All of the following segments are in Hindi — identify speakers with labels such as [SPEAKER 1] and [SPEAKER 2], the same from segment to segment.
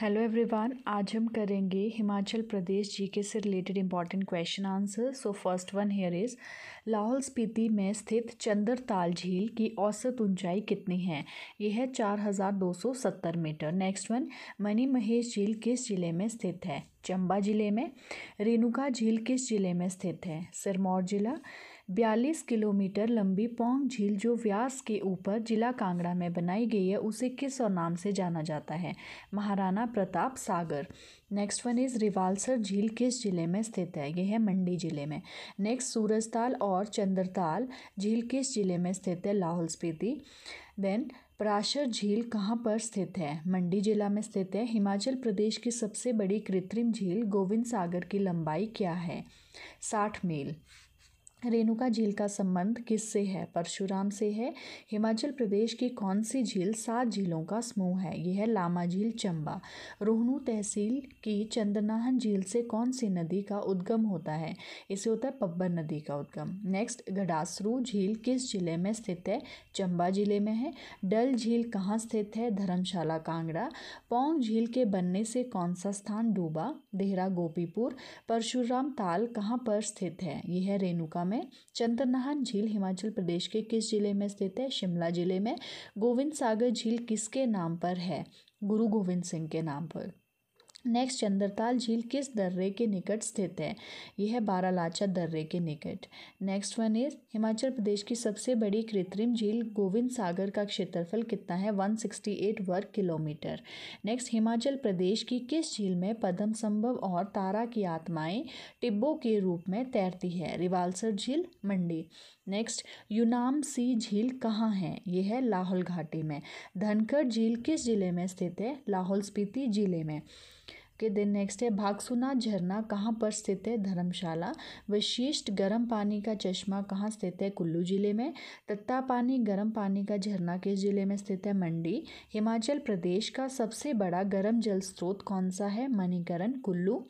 [SPEAKER 1] हेलो एवरीवन आज हम करेंगे हिमाचल प्रदेश जीके से related important question answer so first one here is Lahaul Spiti में स्थित चंद्रताल झील की औसत ऊंचाई कितनी है यह है चार हज़ार दो सौ सत्तर metre next one Manimahesh झील किस जिले में स्थित है चंबा जिले में रेणुका झील किस जिले में स्थित है सिरमौर जिला बयालीस किलोमीटर लंबी पोंग झील जो व्यास के ऊपर जिला कांगड़ा में बनाई गई है उसे किस और नाम से जाना जाता है Maharana Pratap Sagar next one is Rewalsar झील किस ज़िले में स्थित है यह है मंडी ज़िले में नेक्स्ट सूरजताल और चंद्रताल झील किस ज़िले में स्थित है लाहौल स्पीति देन पराशर झील कहाँ पर स्थित है मंडी जिला में स्थित है हिमाचल प्रदेश की सबसे बड़ी कृत्रिम झील गोविंद सागर की लंबाई क्या है साठ मील रेणुका झील का संबंध किससे है परशुराम से है हिमाचल प्रदेश की कौन सी झील सात झीलों का समूह है यह है लामा झील चंबा रोहनू तहसील की चंद्रनाहन झील से कौन सी नदी का उद्गम होता है इसे होता है पब्बर नदी का उद्गम नेक्स्ट गडासरू झील किस जिले में स्थित है चंबा जिले में है डल झील कहाँ स्थित है धर्मशाला कांगड़ा पोंग झील के बनने से कौन सा स्थान डूबा देहरा गोपीपुर परशुराम ताल कहाँ पर स्थित है यह है रेणुका में में चंद्रनाहन झील हिमाचल प्रदेश के किस जिले में स्थित है शिमला जिले में गोविंद सागर झील किसके नाम पर है गुरु गोविंद सिंह के नाम पर नेक्स्ट चंद्रताल झील किस दर्रे के निकट स्थित है यह है बारालाचा दर्रे के निकट next one is Himachal Pradesh की सबसे बड़ी कृत्रिम झील गोविंद सागर का क्षेत्रफल कितना है 168 वर्ग किलोमीटर नेक्स्ट हिमाचल प्रदेश की किस झील में पद्म संभव और तारा की आत्माएं टिब्बों के रूप में तैरती है रिवालसर झील मंडी नेक्स्ट यूनाम सी झील कहाँ है यह है लाहौल घाटी में धनखड़ झील किस जिले में स्थित है लाहौल स्पीति जिले में के दिन नेक्स्ट है भागसुना झरना कहाँ पर स्थित है धर्मशाला वशिष्ठ गर्म पानी का चश्मा कहाँ स्थित है कुल्लू जिले में तत्ता पानी गर्म पानी का झरना किस जिले में स्थित है मंडी हिमाचल प्रदेश का सबसे बड़ा गर्म जल स्रोत कौन सा है मणिकरण कुल्लू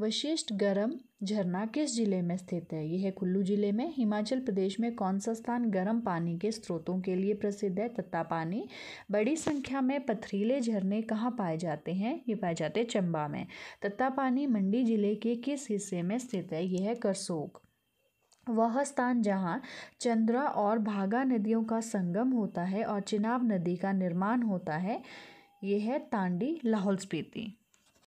[SPEAKER 1] वशिष्ठ गर्म झरना किस जिले में स्थित है यह है कुल्लू जिले में हिमाचल प्रदेश में कौन सा स्थान गर्म पानी के स्रोतों के लिए प्रसिद्ध है तत्ता पानी बड़ी संख्या में पथरीले झरने कहाँ पाए जाते हैं ये पाए जाते हैं चंबा चंबा में तत्तापानी मंडी जिले के किस हिस्से में स्थित है यह करसोग वह स्थान जहाँ चंद्रा और भागा नदियों का संगम होता है और चिनाब नदी का निर्माण होता है यह है तांडी लाहौल स्पीति